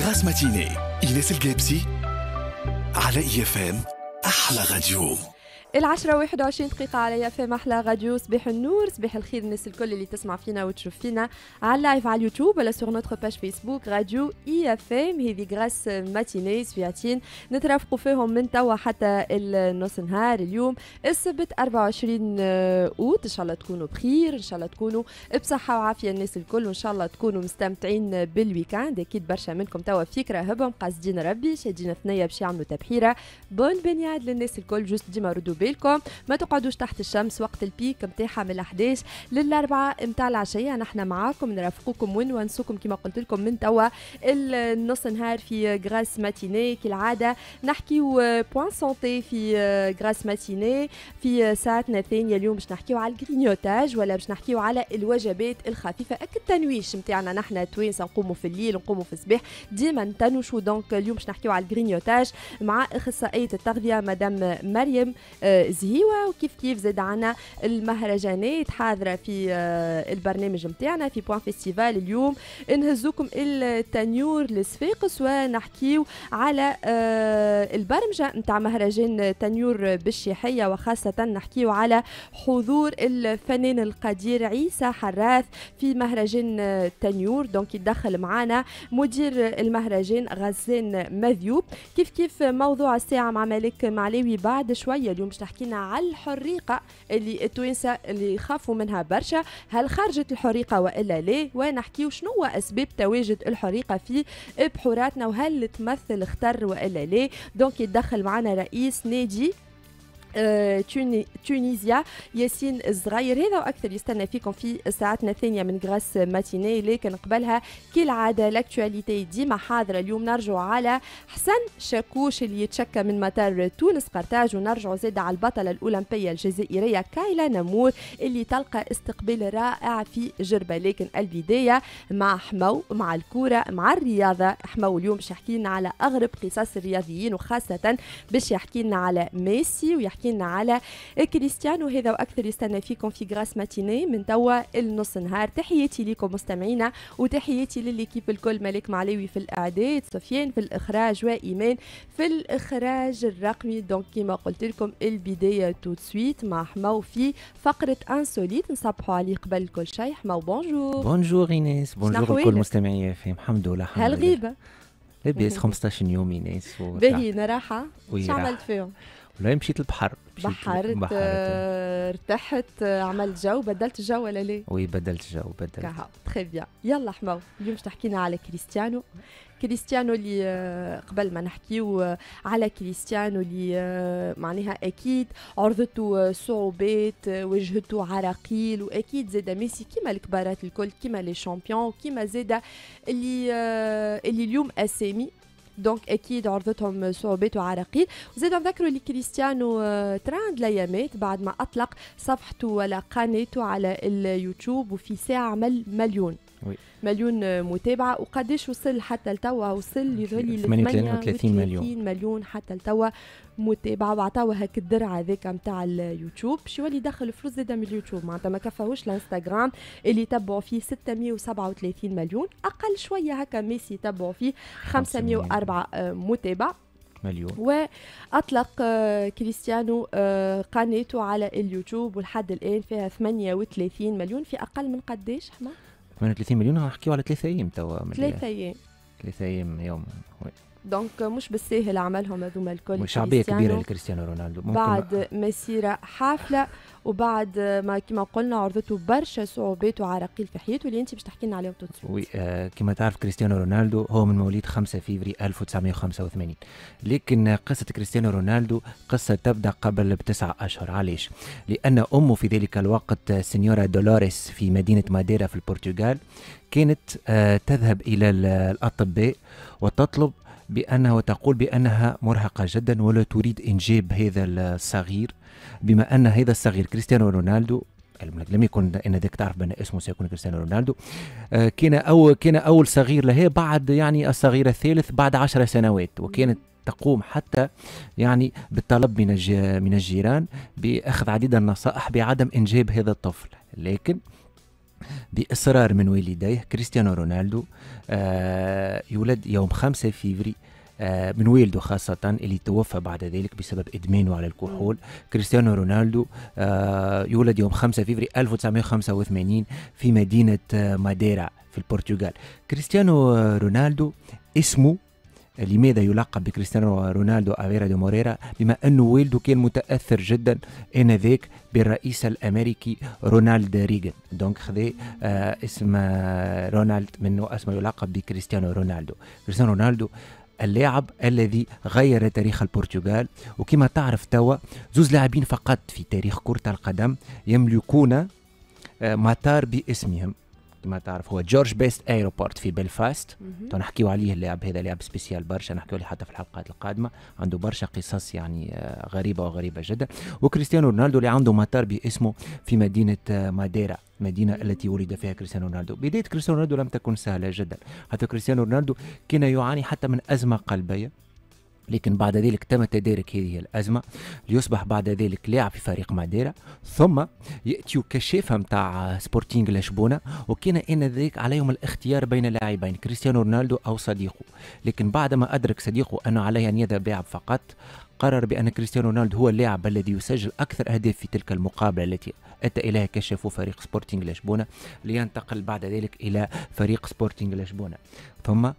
غراس ماتيني إيناس الجابسي على إيفام أحلى غاديو العشرة واحد وعشرين دقيقة على فم أحلى غاديو صباح النور صباح الخير الناس الكل اللي تسمع فينا وتشوف فينا على اللايف على اليوتيوب ولا سور نوتر باج فيسبوك غاديو إي e أف إم هذي غراس ماتيني سفياتين نترافقوا فيهم من توا حتى النص نهار اليوم السبت 24 آه، أوت إن شاء الله تكونوا بخير إن شاء الله تكونوا بصحة وعافية الناس الكل وإن شاء الله تكونوا مستمتعين بالويكاند أكيد برشا منكم توا فكرة هبهم قاصدين ربي شادين ثنية باش يعملوا تبحيرة بون بنياد للناس الكل جوست ديما ردوا بالكم ما تقعدوش تحت الشمس وقت البيك نتاعها من 11 للاربعه نتاع العشيه نحن معاكم نرافقوكم ونونسوكم كما قلت لكم من توا النص نهار في غراس ماتيني كالعاده نحكيو بوان سونتي في غراس ماتيني في ساعتنا الثانيه اليوم باش نحكيو على الجرينيوتاج ولا باش نحكيو على الوجبات الخفيفه التنويش نتاعنا نحن توينس نقوموا في الليل نقوموا في الصباح ديما نتنوشوا دونك اليوم باش نحكيو على الجرينيوتاج مع اخصائيه التغذيه مدام مريم آه، زهيوه وكيف كيف زاد عنا المهرجانات حاضره في آه، البرنامج نتاعنا في بوان فيستيفال اليوم نهزوكم التنيور لصفاقس ونحكيو على آه، البرمجه نتاع مهرجان تنيور بالشيحيه وخاصه نحكيو على حضور الفنان القدير عيسى حراث في مهرجان تنيور دونك يدخل معنا مدير المهرجان غزان مذيوب كيف كيف موضوع الساعه مع مالك معلاوي بعد شويه اليوم باش تحكي لنا على الحريقه اللي التوانسه اللي خافوا منها برشا هل خرجت الحريقه والا لا ونحكي شنو هو اسباب تواجد الحريقه في بحوراتنا وهل تمثل خطر والا لا دونك يتدخل معنا رئيس نادي آه، تونيزيا ياسين الزغير هذا واكثر يستنى فيكم في ساعتنا الثانيه من غراس ماتيني لكن قبلها كالعاده لاكتواليتي ديما حاضره اليوم نرجع على حسن شاكوش اللي يتشكى من مطار تونس قرطاج ونرجع زيد على البطله الاولمبيه الجزائريه كايلا نمور اللي تلقى استقبال رائع في جربه لكن البدايه مع حمو مع الكوره مع الرياضه حمو اليوم باش يحكي لنا على اغرب قصص الرياضيين وخاصه باش يحكي لنا على ميسي ويحكي رايحين على كريستيانو هذا واكثر يستنى فيكم في غراس ماتيني من توا النص نهار تحياتي لكم مستمعينا وتحياتي لليكيب الكل ملك معليوي في الاعداد سفيان في الاخراج وايمان في الاخراج الرقمي دونك كيما قلت لكم البدايه توت سويت مع حمو في فقره انسوليت نصبحوا عليه قبل كل شيء حمو بونجور بونجور ايناس بونجور لكل مستمعي في الحمد لله هالغيبه لاباس 15 يوم ايناس باهي راحه شو عملت فيهم؟ لا مشيت البحر مشيت بحرت, بحرت آه، ارتحت آه، عملت جو بدلت الجو ولا لا؟ وي بدلت الجو بدلت كها تخي بيان يلا حمو اليوم باش على كريستيانو كريستيانو اللي آه، قبل ما نحكيو على كريستيانو اللي معناها اكيد عرضته صعوبات واجهته عراقيل واكيد زاد ميسي كيما الكبارات الكل كيما لي شامبيون كيما زاد اللي اللي اليوم اسامي دونك اكيد عرضتهم صعوبات وعراقيل وزيد نذكروا لي كريستيانو آه، تراند ليامات بعد ما اطلق صفحته ولا قناته على اليوتيوب وفي ساعه عمل مليون وي. مليون متابعه وقداش وصل حتى لتوا وصل يظهر لي 38 مليون مليون حتى لتوا متابعه وعطاوها هاك الدرع هذاك نتاع اليوتيوب باش يولي يدخل فلوس زاده من اليوتيوب معناتها ما كفاهوش الانستغرام اللي تبعوا فيه 637 مليون اقل شويه هكا ميسي تبعوا فيه 504 متابع مليون واطلق آه، كريستيانو آه، قناته على اليوتيوب ولحد الان فيها 38 مليون في اقل من قداش حما 38 مليون نحكيو على ثلاثة ايام توا ثلاثة ايام ثلاثة ايام يوم دونك euh, مش بالساهل عملهم هذوما الكل شعبيه كبيره لكريستيانو رونالدو ممكن بعد آه. مسيره حافله وبعد ما كما قلنا عرضته برشا صعوبات وعراقيل في حياته اللي انت باش تحكي لنا عليهم تو وي آه كما تعرف كريستيانو رونالدو هو من مواليد 5 فيفري 1985 لكن قصه كريستيانو رونالدو قصه تبدا قبل بتسعة اشهر علاش؟ لان امه في ذلك الوقت آه، سينيورا دولوريس في مدينه ماديرا في البرتغال كانت آه تذهب الى الاطباء وتطلب بأنه تقول بأنها مرهقة جدا ولا تريد إنجاب هذا الصغير بما أن هذا الصغير كريستيانو رونالدو لم يكن ان ذاك تعرف بان اسمه سيكون كريستيانو رونالدو آه، كان أو كان اول صغير لها بعد يعني الصغير الثالث بعد عشر سنوات وكانت تقوم حتى يعني بالطلب من من الجيران باخذ عديد النصائح بعدم انجاب هذا الطفل لكن بإصرار من والديه كريستيانو رونالدو آه، يولد يوم 5 فيفري آه، من والده خاصة اللي توفى بعد ذلك بسبب إدمانه على الكحول كريستيانو رونالدو آه، يولد يوم 5 فيفري 1985 في مدينة ماديرا في البرتغال كريستيانو رونالدو اسمه لماذا يلقب بكريستيانو رونالدو افيرا دو موريرا بما انه والده كان متاثر جدا انذاك بالرئيس الامريكي رونالد ريغان دونك خذا آه، اسم آه، رونالد منه اسمه يلقب بكريستيانو رونالدو كريستيانو رونالدو اللاعب الذي غير تاريخ البرتغال وكما تعرف توا زوز لاعبين فقط في تاريخ كرة القدم يملكون آه، مطار باسمهم ما تعرف هو جورج بيست ايروبورت في بلفاست تو نحكيو عليه اللاعب هذا لاعب سبيسيال برشا نحكيو عليه حتى في الحلقات القادمه عنده برشا قصص يعني آه، غريبه وغريبه جدا وكريستيانو رونالدو اللي عنده مطار باسمه في مدينه آه، ماديرا المدينة التي ولد فيها كريستيانو رونالدو بداية كريستيانو رونالدو لم تكن سهلة جدا حتى كريستيانو رونالدو كان يعاني حتى من أزمة قلبية لكن بعد ذلك تم تدارك هذه الأزمة ليصبح بعد ذلك لاعب في فريق ماديرا ثم يأتي كشافة متاع سبورتينغ لشبونة وكان آنذاك عليهم الاختيار بين لاعبين كريستيانو رونالدو أو صديقه لكن بعدما أدرك صديقه أنه عليه أن يذهب لاعب فقط قرر بأن كريستيانو رونالدو هو اللاعب الذي يسجل أكثر أهداف في تلك المقابلة التي أتى إليها كشفوا فريق سبورتينغ لشبونة لينتقل بعد ذلك إلى فريق سبورتينغ لشبونة ثم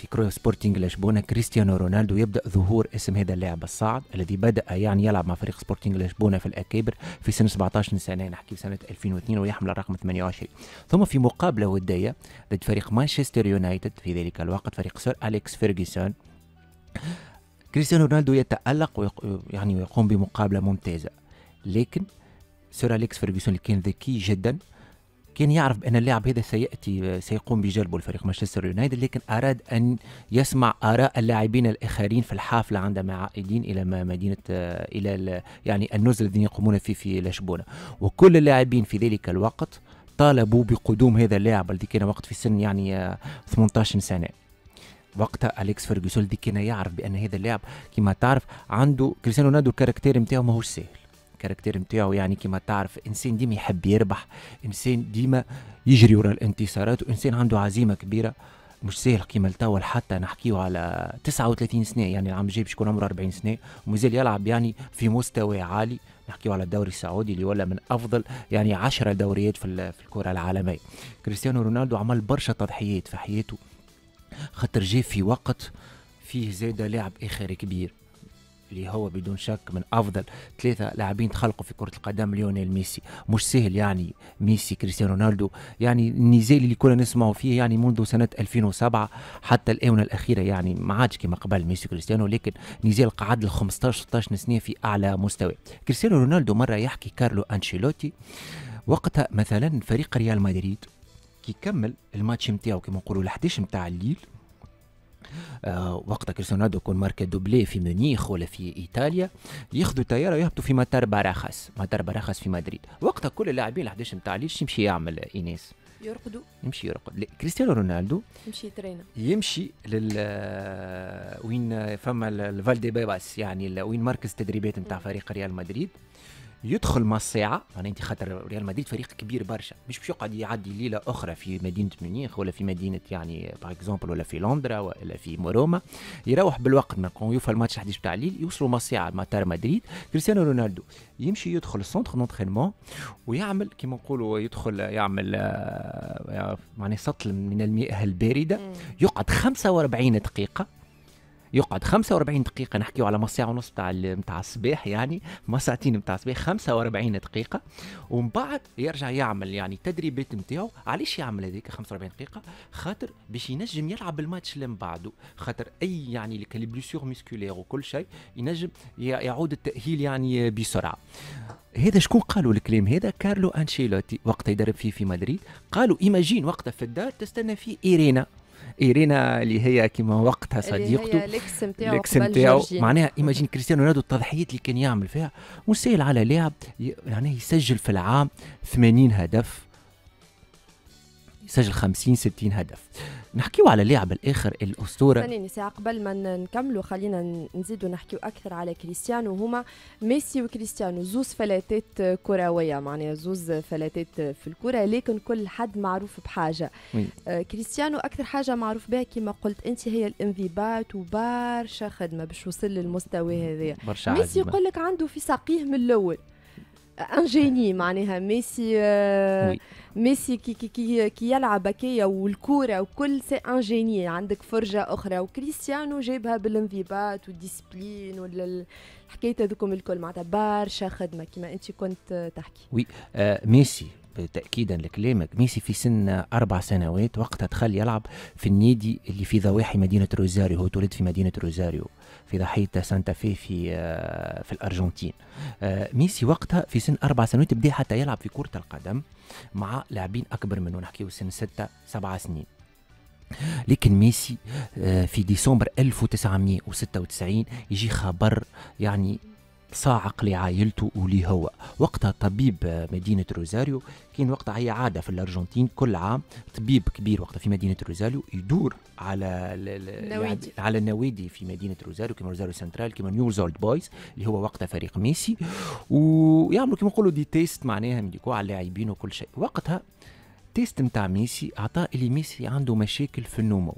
في كرو سبورتينغ لشبونه كريستيانو رونالدو يبدا ظهور اسم هذا اللاعب الصاعد الذي بدا يعني يلعب مع فريق سبورتينغ لشبونه في الاكابر في سن 17 سنه نحكي في سنه 2002 ويحمل الرقم 28 ثم في مقابله وديه ضد فريق مانشستر يونايتد في ذلك الوقت فريق سير اليكس فيرجسون كريستيانو رونالدو يتالق يعني ويقوم بمقابله ممتازه لكن سير اليكس فيرجسون اللي كان ذكي جدا كان يعرف بان اللاعب هذا سياتي سيقوم بجلبه لفريق مانشستر يونايتد لكن اراد ان يسمع اراء اللاعبين الاخرين في الحافله عندما عائدين الى مدينه آه، الى يعني النزل الذين يقومون فيه في لشبونه وكل اللاعبين في ذلك الوقت طالبوا بقدوم هذا اللاعب الذي كان وقت في سن يعني 18 آه، سنه وقتها اليكس فيرجسون اللي كان يعرف بان هذا اللاعب كما تعرف عنده كريستيانو رونالدو الكاركتير نتاعو ماهوش ساهل الكاركتير نتاعو يعني كما تعرف انسان ديما يحب يربح انسان ديما يجري ورا الانتصارات وانسان عنده عزيمه كبيره مش سهل كيما لتوا حتى نحكيو على 39 سنه يعني العام الجاي باش يكون عمره 40 سنه ومازال يلعب يعني في مستوى عالي نحكيو على الدوري السعودي اللي ولا من افضل يعني 10 دوريات في, في الكره العالميه كريستيانو رونالدو عمل برشا تضحيات في حياته خاطر جاء في وقت فيه زاد لاعب اخر كبير اللي هو بدون شك من افضل ثلاثه لاعبين تخلقوا في كره القدم ليونيل ميسي مش سهل يعني ميسي كريستيانو رونالدو يعني النزال اللي كنا نسمعوا فيه يعني منذ سنه 2007 حتى الاونه الاخيره يعني ما عادش كما قبل ميسي كريستيانو لكن نزال قعد ل 15 16 سنه في اعلى مستوى كريستيانو رونالدو مره يحكي كارلو انشيلوتي وقتها مثلا فريق ريال مدريد كيكمل الماتش نتاعو كما نقولوا ال 11 نتاع الليل آه، وقت كريستيانو يكون ماركا دوبلي في مونيخ ولا في ايطاليا ياخذوا طياره ويهبطوا في مطار باراخاس مطار باراخاس في مدريد وقتها كل اللاعبين 11 نتاع ليش يمشي يعمل ايناس يرقدوا يمشي يرقد كريستيانو رونالدو يمشي يترينا يمشي لل وين فما الفالدي بيباس يعني وين مركز التدريبات نتاع فريق ريال مدريد يدخل مع الساعه معناتها خاطر ريال مدريد فريق كبير برشا مش باش يقعد يعدي ليله اخرى في مدينه ميونيخ ولا في مدينه يعني باغ اكزومبل ولا في لندرا ولا في روما يروح بالوقت من يوفى الماتش 11 تاع الليل يوصلوا مع الساعه مطار مدريد كريستيانو رونالدو يمشي يدخل سونتر دونترينمون ويعمل كيما نقولوا يدخل يعمل معناها آه، يعني سطل من المياه البارده يقعد 45 دقيقه يقعد 45 دقيقه نحكيو على ما ساعه ونص تاع متاع الصباح يعني ما ساعتين نتاع الصباح 45 دقيقه ومن بعد يرجع يعمل يعني التدريبات نتاعو علاش يعمل هذيك 45 دقيقه خاطر باش ينجم يلعب الماتش اللي من بعده خاطر اي يعني لي بليسيور ميسكولير وكل شيء ينجم يعود التاهيل يعني بسرعه هذا شكون قالوا الكلام هذا كارلو انشيلوتي وقت يدرب فيه في مدريد قالوا ايماجين وقتها في الدار تستنى فيه ايرينا ايرينا اللي هي كما وقتها صديقته ليكس نتاعو معناها ايماجين كريستيانو رونالدو التضحيات اللي كان يعمل فيها وسائل على لاعب يعني يسجل في العام 80 هدف سجل 50 60 هدف نحكيو على اللاعب الاخر الاسطوره ثاني ساعه قبل ما نكملوا خلينا نزيدوا نحكيو اكثر على كريستيانو هما ميسي وكريستيانو زوز فلاتات كرويه معناها زوز فلاتات في الكره لكن كل حد معروف بحاجه آه كريستيانو اكثر حاجه معروف بها كما قلت انت هي الانضباط وبارشا خدمه باش وصل للمستوى هذا ميسي يقول لك عنده في ساقيه من الاول ان جيني معناها ميسي آه، ميسي كي كي كي, كي يلعب هكايا والكوره وكل سي ان جيني عندك فرجه اخرى وكريستيانو جابها بالانضباط والديسبلين ولا الحكايه هذوكم الكل معناتها برشا خدمه كما انت كنت تحكي وي euh, ميسي تاكيدا لكلامك ميسي في سن اربع سنوات وقتها دخل يلعب في النادي اللي في ضواحي مدينه روزاريو هو تولد في مدينه روزاريو في ضاحيه سانتا في في آه، في الارجنتين آه، ميسي وقتها في سن اربع سنوات بدا حتى يلعب في كره القدم مع لاعبين اكبر منه نحكيو سن ستة سبعة سنين لكن ميسي آه، في ديسمبر 1996 يجي خبر يعني صاعق لعائلته ولي هو وقتها طبيب مدينة روزاريو كان وقتها هي عادة في الأرجنتين كل عام طبيب كبير وقتها في مدينة روزاريو يدور على النوادي يعني على النوادي في مدينة روزاريو كما روزاريو سنترال كما نيوز اولد بويز اللي هو وقتها فريق ميسي ويعملوا كما نقولوا دي تيست معناها يديكوا على اللاعبين وكل شيء وقتها تيست نتاع ميسي عطاه اللي ميسي عنده مشاكل في النمو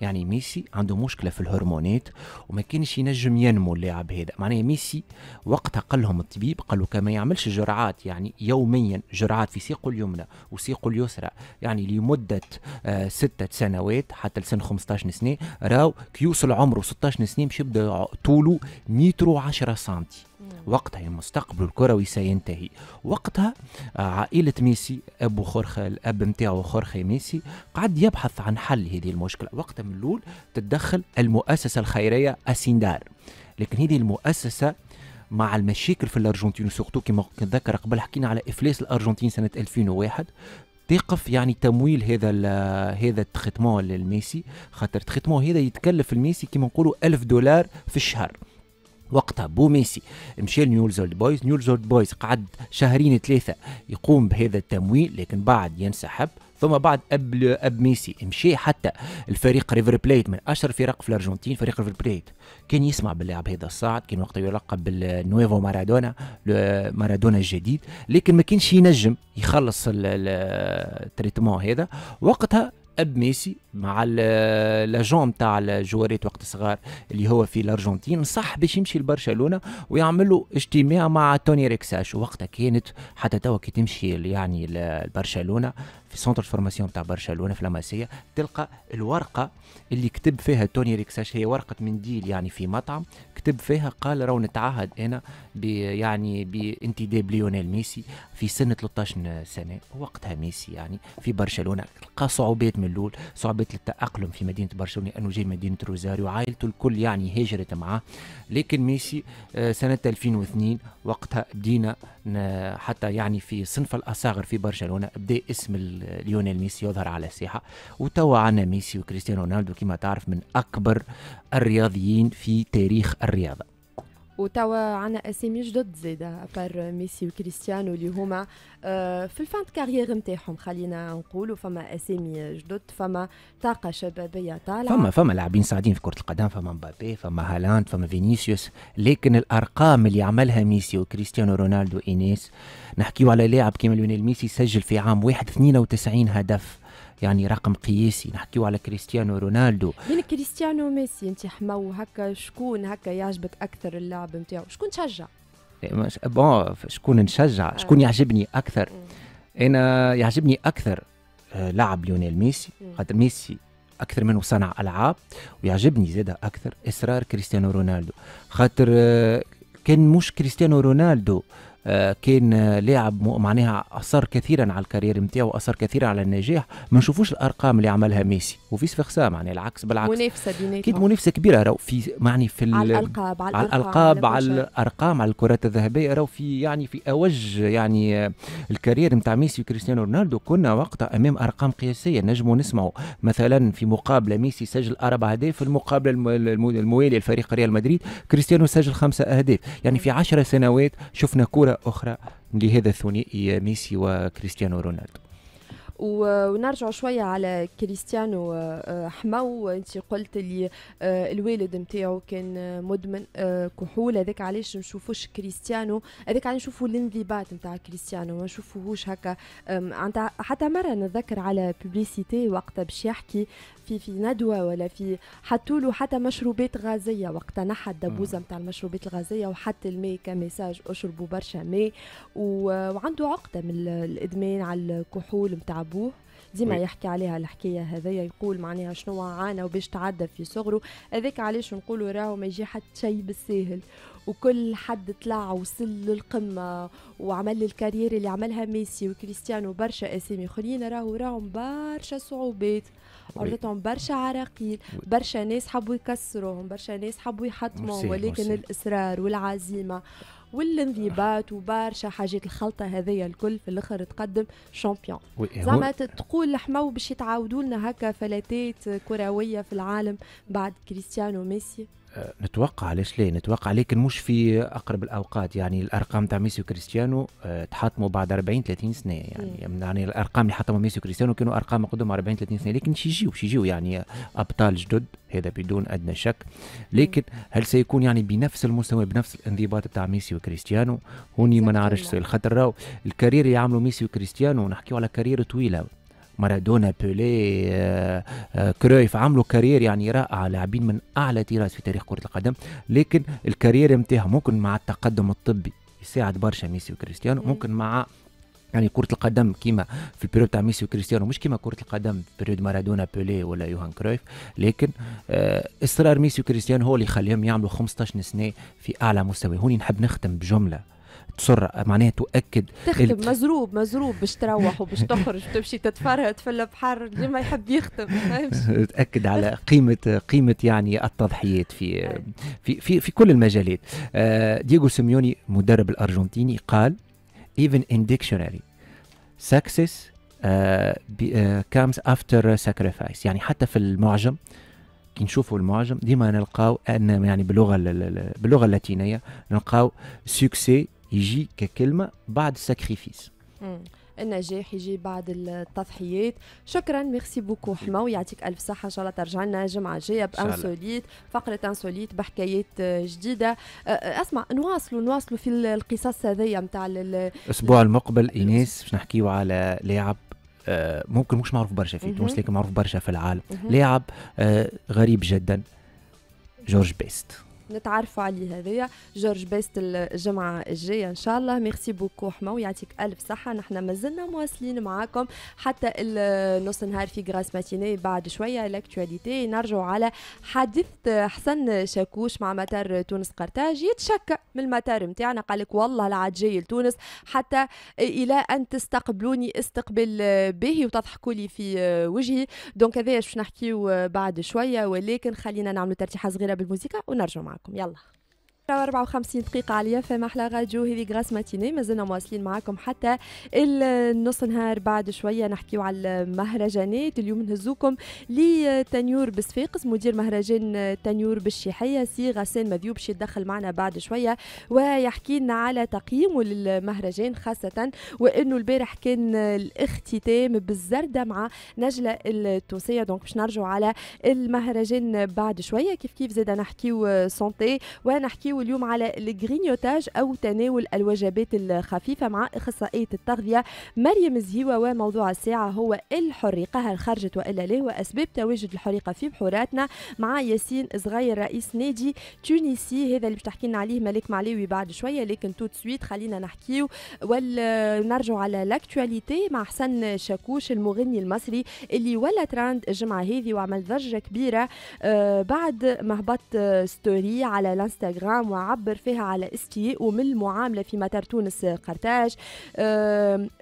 يعني ميسي عنده مشكله في الهرمونات وما كانش ينجم ينمو اللاعب هذا معناها ميسي وقتها قال لهم الطبيب قال كما يعملش جرعات يعني يوميا جرعات في سيقه اليمنى وسيقه اليسرى يعني لمده آه ستة سنوات حتى لسن 15 سنه راو كيوصل عمره 16 سنه باش يبدا طوله متر و10 سنتي وقتها يعني مستقبل الكروي سينتهي وقتها آه، عائلة ميسي أبو خورخة الأب نتاعو خورخي ميسي قعد يبحث عن حل هذه المشكلة وقتها من الأول تتدخل المؤسسة الخيرية أسيندار لكن هذه المؤسسة مع المشاكل في الارجنتين وسورتو كما نتذكر قبل حكينا على افلاس الارجنتين سنه 2001 تقف يعني تمويل هذا هذا التريتمون للميسي خاطر التريتمون هذا يتكلف الميسي كيما نقولوا 1000 دولار في الشهر وقتها بو ميسي مشى لنيولز اولد بويز نيولز اولد بويز قعد شهرين ثلاثه يقوم بهذا التمويل لكن بعد ينسحب ثم بعد اب اب ميسي مشي حتى الفريق ريفر بليت من اشهر فرق في الارجنتين فريق ريفر بليت كان يسمع باللاعب هذا الصاعد كان وقتها يلقب بالنويفو مارادونا مارادونا الجديد لكن ما كانش ينجم يخلص التريتمون هذا وقتها اب ميسي مع لاجون نتاع الجواريت وقت صغار اللي هو في الارجنتين صح باش يمشي لبرشلونه ويعملوا اجتماع مع توني ريكساش وقتها كانت حتى توا كي تمشي يعني لبرشلونه في سونتر فورماسيون تاع برشلونه في لاماسيا تلقى الورقه اللي كتب فيها توني ريكساش هي ورقه منديل يعني في مطعم كتب فيها قال راهو نتعهد انا يعني بانتداب ليونيل ميسي في سن 13 سنه وقتها ميسي يعني في برشلونه لقى صعوبات من الاول صعوبات التاقلم في مدينه برشلونه انه جاي مدينه روزاريو عائلته الكل يعني هاجرت معاه لكن ميسي آه، سنه 2002 وقتها بدينا حتى يعني في صنف الاصاغر في برشلونه بدا اسم ليونيل ميسي يظهر على الساحه وتوا عندنا ميسي وكريستيانو رونالدو كما تعرف من اكبر الرياضيين في تاريخ الرياضه وتوا عنا اسامي جدد زاده بار ميسي وكريستيانو اللي هما آه، في الفان كارير نتاعهم خلينا نقولوا فما اسامي جدد فما طاقه شبابيه طالعه فما فما لاعبين صاعدين في كره القدم فما مبابي فما هالاند فما فينيسيوس لكن الارقام اللي عملها ميسي وكريستيانو رونالدو انيس آه نحكيو على لاعب كيما ليونيل ميسي سجل في عام واحد 92 هدف يعني رقم قياسي نحكيو على كريستيانو رونالدو من كريستيانو ميسي انت حمو هكا شكون هكا يعجبك اكثر اللاعب نتاعو شكون تشجع إيه، بون شكون نشجع آه. شكون يعجبني اكثر انا يعجبني اكثر آه، لاعب ليونيل ميسي خاطر ميسي اكثر منه صنع العاب ويعجبني زاده اكثر اصرار كريستيانو رونالدو خاطر آه، كان مش كريستيانو رونالدو كان لاعب معناها اثر كثيرا على الكارير نتاعو واثر كثيرا على النجاح ما نشوفوش الارقام اللي عملها ميسي وفيس فيرسا معناها العكس بالعكس منافسه بيناتهم اكيد منافسه كبيره راهو في معني في على الالقاب على الالقاب على الارقام على الكرات الذهبيه راهو في يعني في اوج يعني الكارير نتاع ميسي وكريستيانو رونالدو كنا وقتها امام ارقام قياسيه نجموا نسمعوا مثلا في مقابله ميسي سجل اربع اهداف في المقابله المواليه لفريق ريال مدريد كريستيانو سجل خمسه اهداف يعني في 10 سنوات شفنا كره أخرى لهذا الثنائي ميسي وكريستيانو رونالدو ونرجع شوية على كريستيانو آه، آه، حمو انت قلت اللي آه، الوالد نتاعو كان مدمن كحول هذاك علاش نشوفوش كريستيانو هذاك علاش نشوفو الانضباط نتاع كريستيانو ما نشوفوهوش هكا حتى مرة نتذكر على بوبليسيتي وقتها باش يحكي في في ندوه ولا في حطوا له حتى مشروبات غازيه وقت نحى الدبوزه نتاع المشروبات الغازيه وحط الماء كمساج اشربوا برشا ماء وعنده عقده من الادمان على الكحول نتاع بوه ديما يحكي عليها الحكايه هذايا يقول معناها شنو عانى وباش تعدى في صغره هذاك علاش نقولوا راهو ما يجي حتى شيء بالساهل وكل حد طلع وصل للقمه وعمل الكارير اللي عملها ميسي وكريستيانو برشا اسامي اخرين راهو راهم برشا صعوبات عرضتهم برشا عراقيل برشا ناس حبوا يكسروهم برشا ناس حبوا يحطموهم ولكن مرسي. الاصرار والعزيمه والانضباط وبرشا حاجات الخلطه هذيا الكل في الاخر تقدم شامبيون زعما تقول الحماو باش يتعاودوا لنا هكا فلاتات كرويه في العالم بعد كريستيانو ميسي نتوقع ليش ليه نتوقع لكن مش في اقرب الاوقات يعني الارقام تاع ميسي وكريستيانو آه، تحطموا بعد 40 30 سنه يعني يعني الارقام اللي حطموا ميسي وكريستيانو كانوا ارقام قدام 40 30 سنه لكن شي يجيو شي يجيو يعني ابطال جدد هذا بدون ادنى شك لكن هل سيكون يعني بنفس المستوى بنفس الانضباط تاع ميسي وكريستيانو هوني ما نعرفش خاطر راهو الكارير اللي عملوا ميسي وكريستيانو نحكيو على كارير طويله مارادونا بيلي آه، آه، كرويف عملوا كارير يعني رائعه لاعبين من اعلى تيراس في تاريخ كره القدم لكن الكارير نتاعهم ممكن مع التقدم الطبي يساعد برشا ميسي وكريستيانو ممكن مع يعني كرة القدم كيما في البيريود تاع ميسي وكريستيانو مش كيما كرة القدم في بيريود مارادونا بيلي ولا يوهان كرويف لكن آه، اصرار ميسي وكريستيانو هو اللي خليهم يعملوا 15 سنة في اعلى مستوى هوني نحب نختم بجملة تسر معناها تؤكد تختم الت... مزروب مزروب باش تروح وباش تخرج تمشي تتفرهد في البحر ما يحب يختم تاكد على قيمه قيمه يعني التضحيات في في في, في كل المجالات آه، دييغو سيميوني مدرب الارجنتيني قال even in dictionary success uh, be, uh, comes after sacrifice يعني حتى في المعجم كي نشوفوا المعجم ديما نلقاو ان يعني باللغه باللغه اللاتينيه نلقاو سوكسي يجي ككلمه بعد الساكريفيس النجاح يجي بعد التضحيات شكرا ميرسي بوكو حما ويعطيك الف صحه ان شاء الله ترجع لنا الجمعه الجايه بانسوليت فقره انسوليت بحكايات جديده اسمع نواصلوا نواصلوا في القصص هذيا نتاع الاسبوع المقبل ايناس باش نحكيو على لاعب ممكن مش معروف برشا في تونس لكن معروف برشا في العالم لاعب غريب جدا جورج بيست نتعرفوا عليه هذايا جورج بيست الجمعه الجايه ان شاء الله ميرسي بوكو حمو يعطيك الف صحه نحن مازلنا مواصلين معاكم حتى نص نهار في غراس ماتيني بعد شويه لاكتواليتي نرجعوا على حادث حسن شاكوش مع مطار تونس قرطاج يتشكى من المطار نتاعنا قال لك والله العاد جاي لتونس حتى الى ان تستقبلوني استقبال باهي وتضحكوا لي في وجهي دونك هذايا باش نحكيو بعد شويه ولكن خلينا نعملوا ترتيحه صغيره بالموسيقى ونرجع معكم معكم يلا 54 دقيقة عليا في محلى راديو هذه غراس ماتيني مازلنا مواصلين معاكم حتى النص نهار بعد شوية نحكيو على المهرجانات اليوم نهزوكم لتنيور بصفاقس مدير مهرجان تنيور بالشيحية سي غسان مذيوب باش يتدخل معنا بعد شوية ويحكي لنا على تقييمه للمهرجان خاصة وانه البارح كان الاختتام بالزردة مع نجلة التونسية دونك باش نرجعوا على المهرجان بعد شوية كيف كيف زاد نحكيو سونتي ونحكيو نحكيو اليوم على الجرينيوتاج أو تناول الوجبات الخفيفة مع أخصائية التغذية مريم زهيوة وموضوع الساعة هو الحريقة هل خرجت وإلا ليه وأسباب تواجد الحريقة في بحوراتنا مع ياسين صغير رئيس نادي تونسي هذا اللي باش تحكي لنا عليه ملك معلوي بعد شوية لكن توت سويت خلينا نحكيو ونرجع على لاكتواليتي مع حسن شاكوش المغني المصري اللي ولا تراند الجمعة هذه وعمل ضجة كبيرة آه، بعد ما هبط ستوري على الانستغرام وعبر فيها على استياء من المعاملة في مطار تونس قرطاج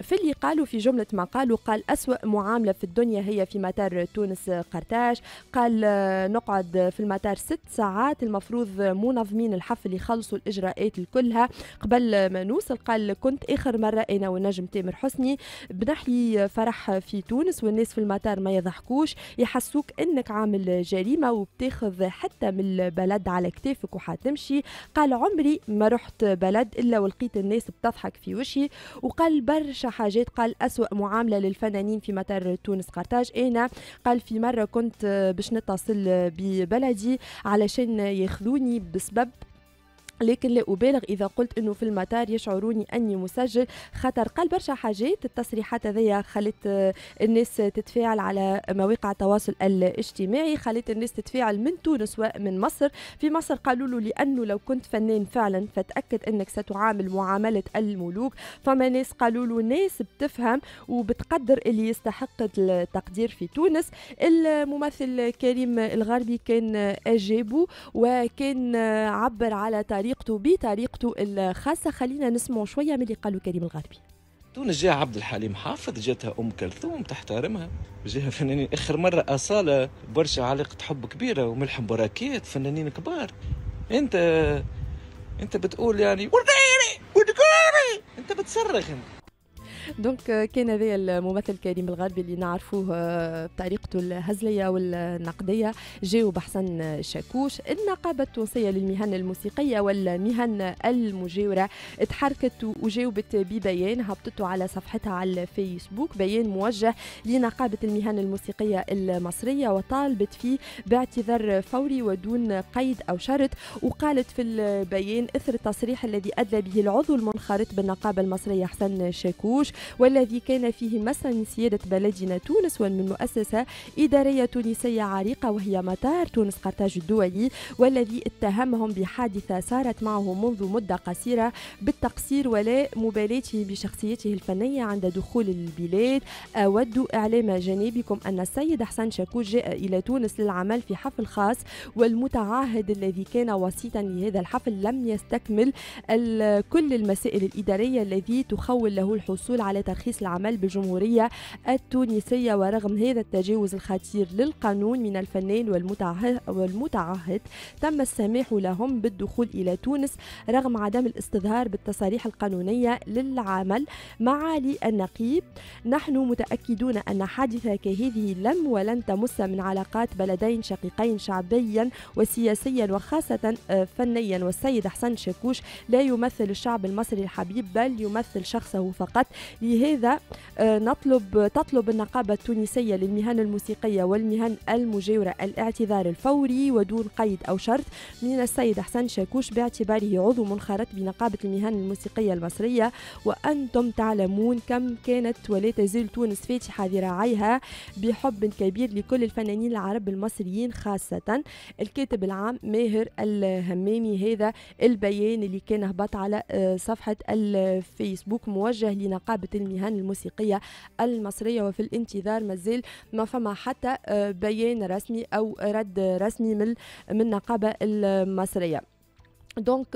في اللي قالوا في جملة ما قالوا قال أسوأ معاملة في الدنيا هي في مطار تونس قرطاج قال آه، نقعد في المطار ست ساعات المفروض منظمين الحفل يخلصوا الإجراءات كلها قبل ما نوصل قال كنت آخر مرة أنا والنجم تامر حسني بنحلي فرح في تونس والناس في المطار ما يضحكوش يحسوك أنك عامل جريمة وبتاخذ حتى من البلد على كتافك وحتمشي قال عمري ما رحت بلد إلا ولقيت الناس بتضحك في وشي وقال برشا حاجات قال أسوأ معاملة للفنانين في مطار تونس قرطاج أنا قال في مرة كنت باش نتصل ببلدي علشان ياخذوني بسبب لكن لا أبالغ إذا قلت أنه في المطار يشعروني أني مسجل خطر قال برشا حاجات التصريحات هذيا خلت آه، الناس تتفاعل على مواقع التواصل الاجتماعي خلت الناس تتفاعل من تونس ومن مصر في مصر قالوا له لأنه لو كنت فنان فعلا فتأكد أنك ستعامل معاملة الملوك فما ناس قالوا له ناس بتفهم وبتقدر اللي يستحق التقدير في تونس الممثل كريم الغربي كان أجابه وكان عبر على طريق طريقته بطريقته الخاصه خلينا نسمعوا شويه من اللي قاله كريم الغربي تونس جاء عبد الحليم حافظ جاتها ام كلثوم تحترمها جاها فنانين اخر مره اصاله برشا علاقه حب كبيره وملحم بركات فنانين كبار انت انت بتقول يعني وديري وديري انت بتصرخ انت دونك آه، كان هذايا الممثل كريم الغربي اللي نعرفوه آه، بطريقته الهزليه والنقديه جاوب حسن شاكوش النقابه التونسيه للمهن الموسيقيه والمهن المجاوره تحركت وجاوبت ببيان هبطته على صفحتها على الفيسبوك بيان موجه لنقابه المهن الموسيقيه المصريه وطالبت فيه باعتذار فوري ودون قيد او شرط وقالت في البيان اثر التصريح الذي ادلى به العضو المنخرط بالنقابه المصريه حسن شاكوش والذي كان فيه مسا من سيادة بلدنا تونس ومن مؤسسة إدارية تونسية عريقة وهي مطار تونس قرطاج الدولي والذي اتهمهم بحادثة صارت معه منذ مدة قصيرة بالتقصير ولا مبالاته بشخصيته الفنية عند دخول البلاد أود إعلام جانبكم أن السيد حسن شاكور جاء إلى تونس للعمل في حفل خاص والمتعاهد الذي كان وسيطا لهذا الحفل لم يستكمل كل المسائل الإدارية الذي تخول له الحصول على على ترخيص العمل بالجمهورية التونسية ورغم هذا التجاوز الخطير للقانون من الفنان والمتعهد تم السماح لهم بالدخول إلى تونس رغم عدم الاستظهار بالتصاريح القانونية للعمل معالي النقيب نحن متأكدون أن حادثة كهذه لم ولن تمس من علاقات بلدين شقيقين شعبيا وسياسيا وخاصة آه، فنيا والسيد حسن شاكوش لا يمثل الشعب المصري الحبيب بل يمثل شخصه فقط لهذا آه، نطلب تطلب النقابة التونسية للمهن الموسيقية والمهن المجاورة الاعتذار الفوري ودون قيد أو شرط من السيد حسن شاكوش باعتباره عضو منخرط بنقابة المهن الموسيقية المصرية وأنتم تعلمون كم كانت ولا تزال تونس فاتحة ذراعيها بحب كبير لكل الفنانين العرب المصريين خاصة الكاتب العام ماهر الهمامي هذا البيان اللي كان هبط على آه، صفحة الفيسبوك موجه لنقابة رقابة المهن الموسيقية المصرية وفي الانتظار مازال ما فما حتى آه، بيان رسمي أو رد رسمي من النقابة المصرية دونك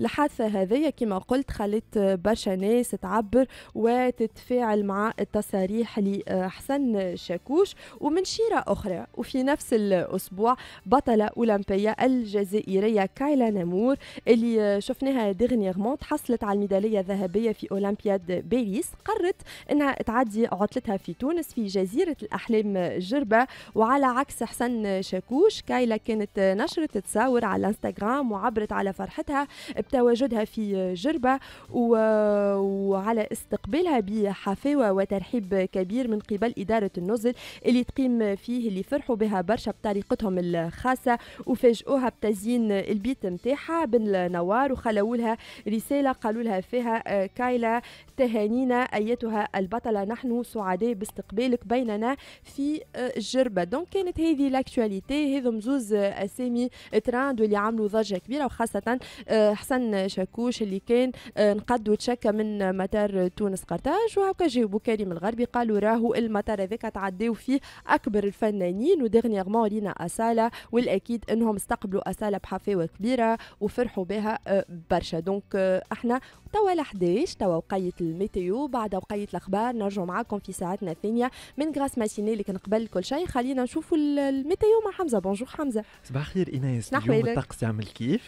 الحادثه euh, هذه كما قلت خلت برشا ناس تعبر وتتفاعل مع التصاريح لحسن شاكوش ومن شيره اخرى وفي نفس الاسبوع بطله اولمبيه الجزائريه كايلا نامور اللي شفناها ديغنيغمون تحصلت على الميداليه الذهبيه في اولمبياد باريس قررت انها تعدي عطلتها في تونس في جزيره الاحلام جربه وعلى عكس حسن شاكوش كايلا كانت نشرت تصاور على الانستغرام اليوم وعبرت على فرحتها بتواجدها في جربة وعلى استقبالها بحفاوة وترحيب كبير من قبل إدارة النزل اللي تقيم فيه اللي فرحوا بها برشا بطريقتهم الخاصة وفاجئوها بتزيين البيت متاعها بالنوار وخلوا لها رسالة قالوا لها فيها آه، كايلا تهانينا أيتها البطلة نحن سعداء باستقبالك بيننا في آه، جربة دونك كانت هذه لاكتواليتي هذم زوز أسامي آه، تراند واللي عملوا ضجة ضجه كبيره وخاصه آه، حسن شاكوش اللي كان آه، نقد وتشكى من مطار تونس قرطاج وهكا جاوبوا كريم الغربي قالوا راهو المطار هذاك تعداو فيه اكبر الفنانين ودغنيغمون لينا اصاله والاكيد انهم استقبلوا اصاله بحفاوه كبيره وفرحوا بها آه، برشا دونك احنا توا 11 توا وقيت الميتيو بعد وقيت الاخبار نرجع معاكم في ساعتنا الثانيه من غراس ماتيني اللي كان قبل كل شيء خلينا نشوف الميتيو مع حمزه بونجور حمزه صباح الخير ايناس اليوم الطقس يعمل كيف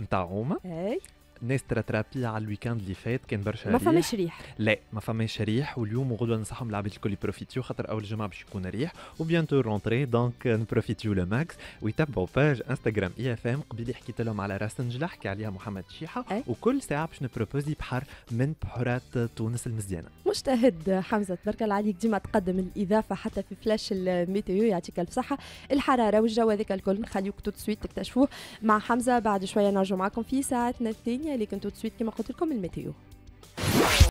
نتاع عومه الناس تراترابي على الويكاند اللي فات كان برشا ما فماش ريح لا ما فماش ريح واليوم وغدوه ننصحهم العباد الكل يبروفيتيو خاطر اول جمعه باش يكون ريح وبيانتو رونتري دونك نبروفيتيو لو ماكس ويتبعوا باج انستغرام اي e اف ام قبيله حكيت لهم على راس نجله حكى عليها محمد شيحه أي. وكل ساعه باش نبروبوزي بحر من بحورات تونس المزيانه مجتهد حمزه تبارك الله عليك ديما تقدم الاضافه حتى في فلاش الميتيو يعطيك الف صحه الحراره والجو هذاك الكل نخليوك تو سويت تكتشفوه مع حمزه بعد شويه نرجع معكم في ساعتنا الثانيه الثانيه لكن تو سويت كما قلت لكم الميتيو